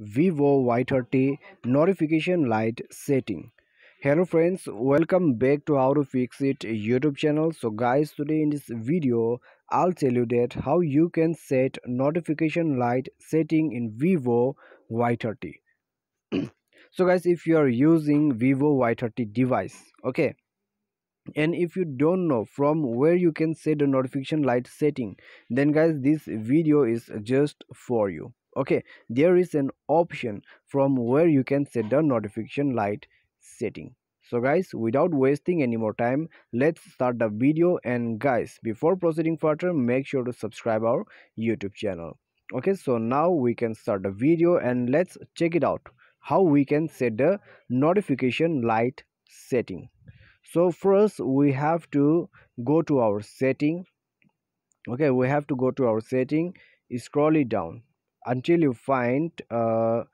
vivo y30 notification light setting hello friends welcome back to how to fix it youtube channel so guys today in this video i'll tell you that how you can set notification light setting in vivo y30 so guys if you are using vivo y30 device okay and if you don't know from where you can set the notification light setting then guys this video is just for you okay there is an option from where you can set the notification light setting so guys without wasting any more time let's start the video and guys before proceeding further make sure to subscribe our youtube channel okay so now we can start the video and let's check it out how we can set the notification light setting so first we have to go to our setting okay we have to go to our setting scroll it down until you find a uh,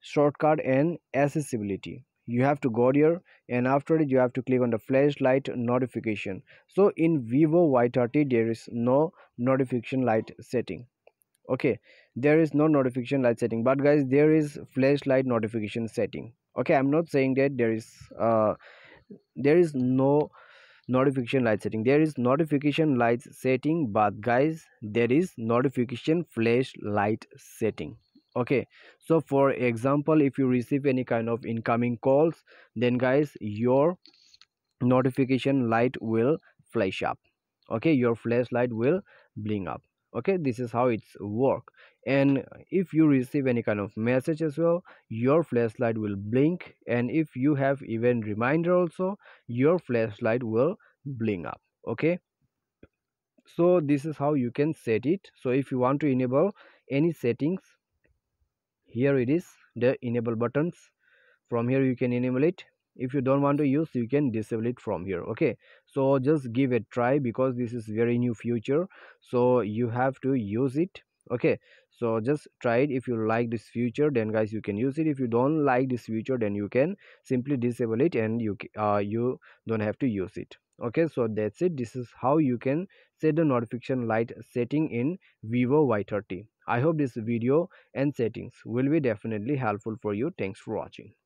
shortcut and accessibility you have to go here and after it you have to click on the flashlight notification so in vivo y30 there is no notification light setting okay there is no notification light setting but guys there is flashlight notification setting okay i'm not saying that there is uh there is no notification light setting there is notification light setting but guys there is notification flash light setting okay so for example if you receive any kind of incoming calls then guys your notification light will flash up okay your flashlight will bling up okay this is how it's work and if you receive any kind of message as well your flashlight will blink and if you have event reminder also your flashlight will blink up okay so this is how you can set it so if you want to enable any settings here it is the enable buttons from here you can enable it if you don't want to use you can disable it from here okay so just give a try because this is very new feature so you have to use it okay so just try it if you like this feature then guys you can use it if you don't like this feature then you can simply disable it and you uh, you don't have to use it okay so that's it this is how you can set the notification light setting in vivo y30 i hope this video and settings will be definitely helpful for you thanks for watching